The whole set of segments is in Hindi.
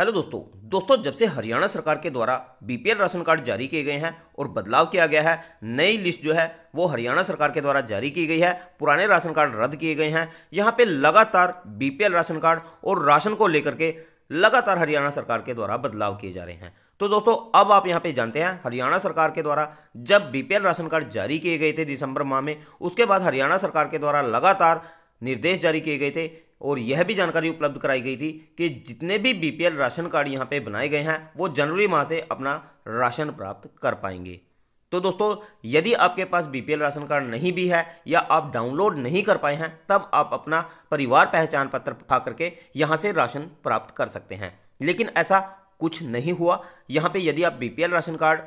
हेलो दोस्तों दोस्तों जब से हरियाणा सरकार के द्वारा बीपीएल राशन कार्ड जारी किए गए हैं और बदलाव किया गया है नई लिस्ट जो है वो हरियाणा सरकार के द्वारा जारी की गई है पुराने राशन कार्ड रद्द किए गए हैं यहाँ पे लगातार बीपीएल राशन कार्ड और राशन को लेकर के लगातार हरियाणा सरकार के द्वारा बदलाव किए जा रहे हैं तो दोस्तों अब आप यहाँ पे जानते हैं हरियाणा सरकार के द्वारा जब बीपीएल राशन कार्ड जारी किए गए थे दिसंबर माह में उसके बाद हरियाणा सरकार के द्वारा लगातार निर्देश जारी किए गए थे और यह भी जानकारी उपलब्ध कराई गई थी कि जितने भी बीपीएल राशन कार्ड यहाँ पे बनाए गए हैं वो जनवरी माह से अपना राशन प्राप्त कर पाएंगे तो दोस्तों यदि आपके पास बीपीएल राशन कार्ड नहीं भी है या आप डाउनलोड नहीं कर पाए हैं तब आप अपना परिवार पहचान पत्र उठा करके यहाँ से राशन प्राप्त कर सकते हैं लेकिन ऐसा कुछ नहीं हुआ यहाँ पे यदि आप बीपीएल राशन कार्ड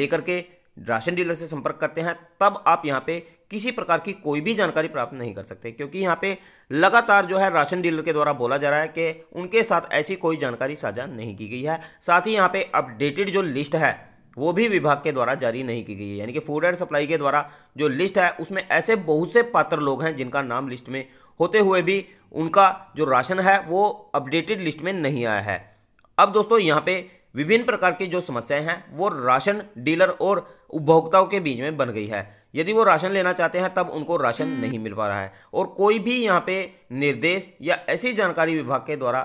लेकर के राशन डीलर से संपर्क करते हैं तब आप यहाँ पे किसी प्रकार की कोई भी जानकारी प्राप्त नहीं कर सकते क्योंकि यहाँ पे लगातार जो है राशन डीलर के द्वारा बोला जा रहा है कि उनके साथ ऐसी कोई जानकारी साझा नहीं की गई है साथ ही यहाँ पे अपडेटेड जो लिस्ट है वो भी विभाग के द्वारा जारी नहीं की गई है यानी कि फूड एंड सप्लाई के द्वारा जो लिस्ट है उसमें ऐसे बहुत से पात्र लोग हैं जिनका नाम लिस्ट में होते हुए भी उनका जो राशन है वो अपडेटेड लिस्ट में नहीं आया है अब दोस्तों यहाँ पे विभिन्न प्रकार की जो समस्याएं हैं वो राशन डीलर और उपभोक्ताओं के बीच में बन गई है यदि वो राशन लेना चाहते हैं तब उनको राशन नहीं मिल पा रहा है और कोई भी यहाँ पे निर्देश या ऐसी जानकारी विभाग के द्वारा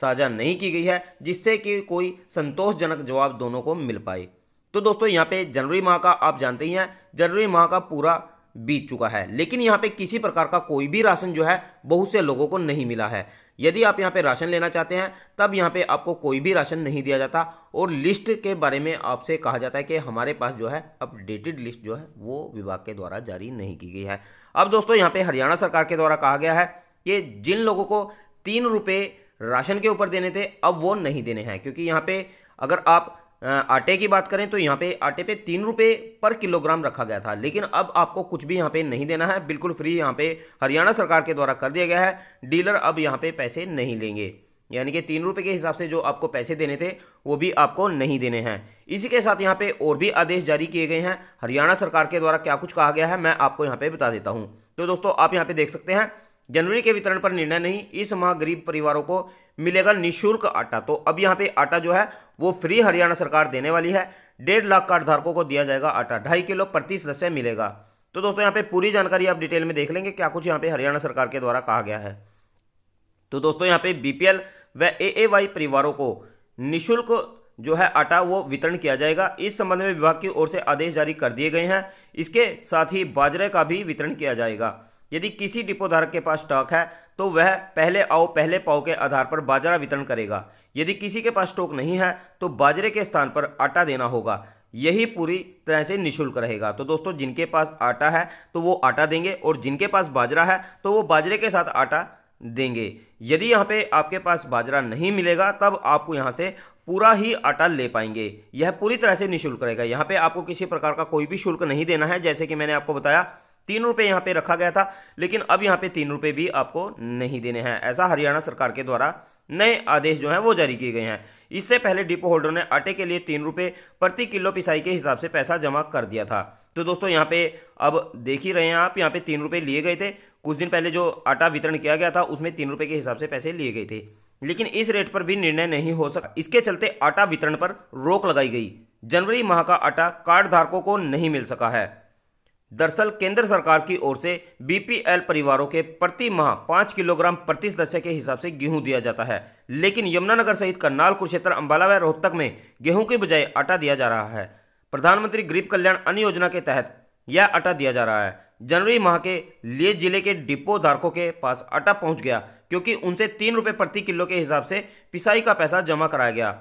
साझा नहीं की गई है जिससे कि कोई संतोषजनक जवाब दोनों को मिल पाए तो दोस्तों यहाँ पे जनवरी माह का आप जानते ही हैं जनवरी माह का पूरा बीत चुका है लेकिन यहाँ पे किसी प्रकार का कोई भी राशन जो है बहुत से लोगों को नहीं मिला है यदि आप यहाँ पे राशन लेना चाहते हैं तब यहाँ पे आपको कोई भी राशन नहीं दिया जाता और लिस्ट के बारे में आपसे कहा जाता है कि हमारे पास जो है अपडेटेड लिस्ट जो है वो विभाग के द्वारा जारी नहीं की गई है अब दोस्तों यहाँ पे हरियाणा सरकार के द्वारा कहा गया है कि जिन लोगों को तीन रुपये राशन के ऊपर देने थे अब वो नहीं देने हैं क्योंकि यहाँ पे अगर आप आटे की बात करें तो यहाँ पे आटे पे तीन रुपये पर किलोग्राम रखा गया था लेकिन अब आपको कुछ भी यहाँ पे नहीं देना है बिल्कुल फ्री यहाँ पे हरियाणा सरकार के द्वारा कर दिया गया है डीलर अब यहाँ पे पैसे नहीं लेंगे यानी कि तीन रुपये के हिसाब से जो आपको पैसे देने थे वो भी आपको नहीं देने हैं इसी के साथ यहाँ पे और भी आदेश जारी किए गए हैं हरियाणा सरकार के द्वारा क्या कुछ कहा गया है मैं आपको यहाँ पे बता देता हूँ तो दोस्तों आप यहाँ पे देख सकते हैं जनवरी के वितरण पर निर्णय नहीं इस माह गरीब परिवारों को मिलेगा निःशुल्क आटा तो अब यहाँ पे आटा जो है वो फ्री हरियाणा सरकार देने वाली है डेढ़ लाख कार्ड धारकों को दिया जाएगा आटा ढाई किलो प्रति सदस्य मिलेगा तो दोस्तों यहाँ पे पूरी जानकारी आप डिटेल में देख लेंगे क्या कुछ यहाँ पे हरियाणा सरकार के द्वारा कहा गया है तो दोस्तों यहाँ पे बीपीएल व वाई परिवारों को निःशुल्क जो है आटा वो वितरण किया जाएगा इस संबंध में विभाग की ओर से आदेश जारी कर दिए गए हैं इसके साथ ही बाजरे का भी वितरण किया जाएगा यदि किसी डिपोधारक के पास स्टॉक है तो वह पहले आओ पहले पाओ के आधार पर बाजरा वितरण करेगा यदि किसी के पास स्टॉक नहीं है तो बाजरे के स्थान पर आटा देना होगा यही पूरी तरह से निशुल्क रहेगा तो दोस्तों जिनके पास आटा है तो वो आटा देंगे और जिनके पास बाजरा है तो वो बाजरे के साथ आटा देंगे यदि यहाँ पे आपके पास बाजरा नहीं मिलेगा तब आपको यहाँ से पूरा ही आटा ले पाएंगे यह पूरी तरह से निशुल्क रहेगा यहाँ पे आपको किसी प्रकार का कोई भी शुल्क नहीं देना है जैसे कि मैंने आपको बताया तीन रुपये यहाँ पे रखा गया था लेकिन अब यहाँ पे तीन रुपये भी आपको नहीं देने हैं ऐसा हरियाणा सरकार के द्वारा नए आदेश जो हैं वो जारी किए गए हैं इससे पहले डिपो होल्डर ने आटे के लिए तीन रुपये प्रति किलो पिसाई के हिसाब से पैसा जमा कर दिया था तो दोस्तों यहाँ पे अब देख ही रहे हैं आप यहाँ पे तीन रुपये लिए गए थे कुछ दिन पहले जो आटा वितरण किया गया था उसमें तीन रुपये के हिसाब से पैसे लिए गए थे लेकिन इस रेट पर भी निर्णय नहीं हो सका इसके चलते आटा वितरण पर रोक लगाई गई जनवरी माह का आटा कार्ड धारकों को नहीं मिल सका है दरअसल केंद्र सरकार की ओर से बीपीएल परिवारों के प्रति माह पाँच किलोग्राम प्रति सदस्य के हिसाब से गेहूं दिया जाता है लेकिन यमुनानगर सहित करनाल कुरुक्षेत्र अम्बाला व रोहतक में गेहूं के बजाय आटा दिया जा रहा है प्रधानमंत्री गरीब कल्याण अन्न योजना के तहत यह आटा दिया जा रहा है जनवरी माह के लिए जिले के डिपो धारकों के पास आटा पहुंच गया क्योंकि उनसे तीन रुपये प्रति किलो के हिसाब से पिसाई का पैसा जमा कराया गया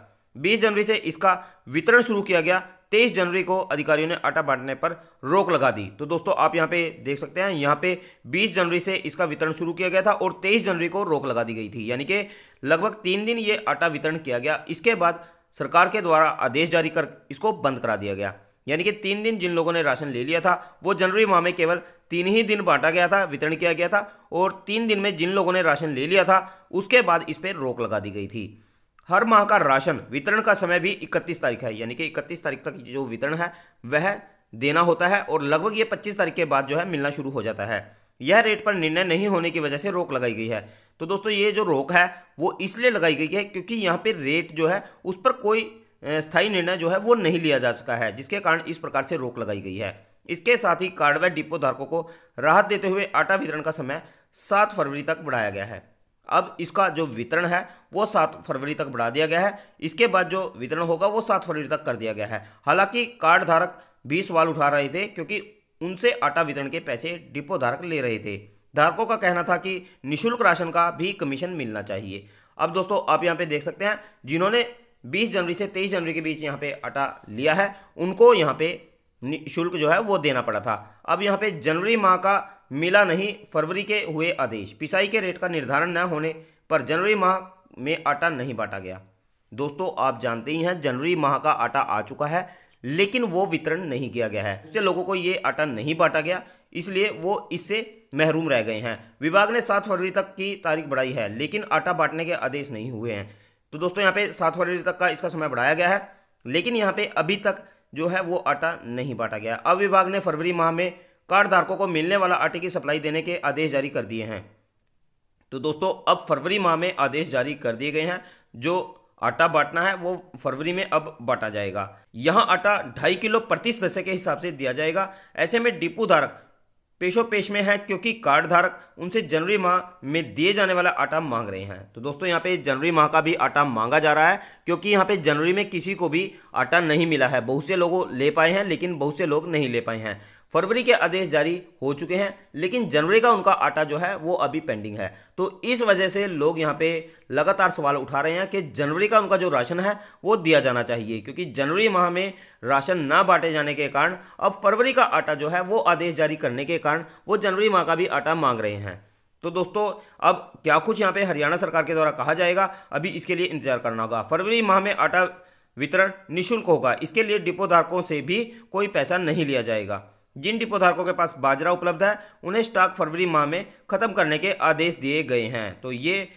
बीस जनवरी से इसका वितरण शुरू किया गया तेईस जनवरी को अधिकारियों ने आटा बांटने पर रोक लगा दी तो दोस्तों आप यहाँ पे देख सकते हैं यहाँ पे 20 जनवरी से इसका वितरण शुरू किया गया था और 23 जनवरी को रोक लगा दी गई थी यानी कि लगभग तीन दिन ये आटा वितरण किया गया इसके बाद सरकार के द्वारा आदेश जारी कर इसको बंद करा दिया गया यानी कि तीन दिन जिन लोगों ने राशन ले लिया था वो जनवरी माह में केवल तीन ही दिन बांटा गया था वितरण किया गया था और तीन दिन में जिन लोगों ने राशन ले लिया था उसके बाद इस पर रोक लगा दी गई थी हर माह का राशन वितरण का समय भी इकतीस तारीख है यानी कि इकतीस तारीख तक जो वितरण है वह देना होता है और लगभग ये पच्चीस तारीख के बाद जो है मिलना शुरू हो जाता है यह रेट पर निर्णय नहीं होने की वजह से रोक लगाई गई है तो दोस्तों ये जो रोक है वो इसलिए लगाई गई है क्योंकि यहाँ पे रेट जो है उस पर कोई स्थायी निर्णय जो है वो नहीं लिया जा सका है जिसके कारण इस प्रकार से रोक लगाई गई है इसके साथ ही कार्डवे डिपो धारकों को राहत देते हुए आटा वितरण का समय सात फरवरी तक बढ़ाया गया है अब इसका जो वितरण है वो सात फरवरी तक बढ़ा दिया गया है इसके बाद जो वितरण होगा वो सात फरवरी तक कर दिया गया है हालांकि कार्ड धारक भी सवाल उठा रहे थे क्योंकि उनसे आटा वितरण के पैसे डिपो धारक ले रहे थे धारकों का कहना था कि निःशुल्क राशन का भी कमीशन मिलना चाहिए अब दोस्तों आप यहाँ पे देख सकते हैं जिन्होंने 20 जनवरी से 23 जनवरी के बीच यहाँ पे आटा लिया है उनको यहाँ पे शुल्क जो है वो देना पड़ा था अब यहाँ पे जनवरी माह का मिला नहीं फरवरी के हुए आदेश पिसाई के रेट का निर्धारण न होने पर जनवरी माह में आटा नहीं बांटा गया दोस्तों आप जानते ही हैं जनवरी माह का आटा आ चुका है लेकिन वो वितरण नहीं किया गया है उससे लोगों को ये आटा नहीं बांटा गया इसलिए वो इससे महरूम रह गए हैं विभाग ने सात फरवरी तक की तारीख बढ़ाई है लेकिन आटा बांटने के आदेश नहीं हुए हैं तो दोस्तों यहाँ पे सात फरवरी तक का इसका समय बढ़ाया गया है लेकिन यहाँ पे अभी तक जो है वो आटा नहीं बांटा गया अब विभाग ने फरवरी माह में कार्डधारकों को मिलने वाला आटे की सप्लाई देने के आदेश जारी कर दिए हैं तो दोस्तों अब फरवरी माह में आदेश जारी कर दिए गए हैं जो आटा बांटना है वो फरवरी में अब बांटा जाएगा यहाँ आटा ढाई किलो प्रति सदस्य के हिसाब से दिया जाएगा ऐसे में डिपू धारक पेशो पेश में है क्योंकि कार्ड धारक उनसे जनवरी माह में दिए जाने वाला आटा मांग रहे हैं तो दोस्तों यहाँ पे जनवरी माह का भी आटा मांगा जा रहा है क्योंकि यहाँ पे जनवरी में किसी को भी आटा नहीं मिला है बहुत से लोगों ले पाए हैं लेकिन बहुत से लोग नहीं ले पाए हैं फरवरी के आदेश जारी हो चुके हैं लेकिन जनवरी का उनका आटा जो है वो अभी पेंडिंग है तो इस वजह से लोग यहाँ पे लगातार सवाल उठा रहे हैं कि जनवरी का उनका जो राशन है वो दिया जाना चाहिए क्योंकि जनवरी माह में राशन ना बांटे जाने के कारण अब फरवरी का आटा जो है वो आदेश जारी करने के कारण वो जनवरी माह का भी आटा मांग रहे हैं तो दोस्तों अब क्या कुछ यहाँ पे हरियाणा सरकार के द्वारा कहा जाएगा अभी इसके लिए इंतजार करना होगा फरवरी माह में आटा वितरण निःशुल्क होगा इसके लिए डिपोधारकों से भी कोई पैसा नहीं लिया जाएगा जिन डिपोधारकों के पास बाजरा उपलब्ध है उन्हें स्टॉक फरवरी माह में खत्म करने के आदेश दिए गए हैं तो ये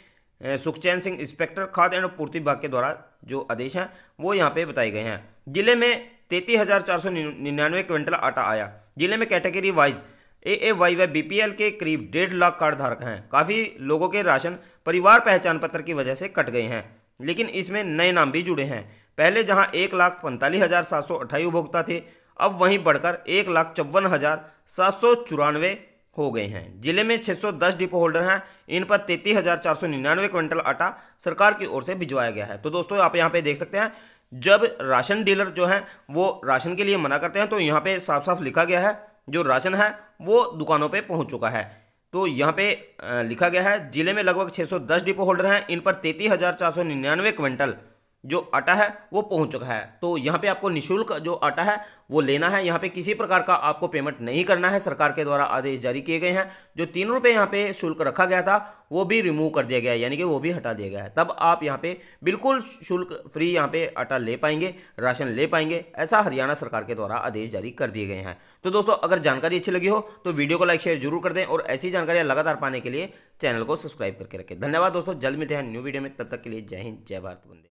सुखचैन सिंह इंस्पेक्टर खाद्य एवं पूर्ति विभाग के द्वारा जो आदेश हैं वो यहाँ पे बताए गए हैं जिले में तैतीस हज़ार चार सौ निन्यानवे क्विंटल आटा आया जिले में category wise A A Y व बीपीएल के करीब डेढ़ लाख कार्ड धारक हैं काफ़ी लोगों के राशन परिवार पहचान पत्र की वजह से कट गए हैं लेकिन इसमें नए नाम भी जुड़े हैं पहले जहां एक लाख पैंतालीस हज़ार सात सौ अट्ठाईस उपभोक्ता थे अब वहीं बढ़कर एक लाख चौवन हज़ार सात सौ चौरानवे हो गए हैं जिले में 610 डिपो होल्डर हैं इन पर तैतीस हज़ार चार सौ निन्यानवे क्विंटल आटा सरकार की ओर से भिजवाया गया है तो दोस्तों आप यहाँ पे देख सकते हैं जब राशन डीलर जो हैं वो राशन के लिए मना करते हैं तो यहाँ पे साफ साफ लिखा गया है जो राशन है वो दुकानों पे पहुँच चुका है तो यहाँ पे लिखा गया है जिले में लगभग 610 डिपो होल्डर हैं इन पर तैतीस हज़ार चार सौ निन्यानवे क्विंटल जो आटा है वो पहुंच चुका है तो यहाँ पे आपको निशुल्क जो आटा है वो लेना है यहाँ पे किसी प्रकार का आपको पेमेंट नहीं करना है सरकार के द्वारा आदेश जारी किए गए हैं जो तीन रुपये यहाँ पे शुल्क रखा गया था वो भी रिमूव कर दिया गया है यानी कि वो भी हटा दिया गया है तब आप यहाँ पे बिल्कुल शुल्क फ्री यहाँ पे आटा ले पाएंगे राशन ले पाएंगे ऐसा हरियाणा सरकार के द्वारा आदेश जारी कर दिए गए हैं तो दोस्तों अगर जानकारी अच्छी लगी हो तो वीडियो को लाइक शेयर जरूर कर दें और ऐसी जानकारियाँ लगातार पाने के लिए चैनल को सब्सक्राइब करके रखें धन्यवाद दोस्तों जल्द मिलते हैं न्यू वीडियो में तब तक के लिए जय हिंद जय भारत बंदे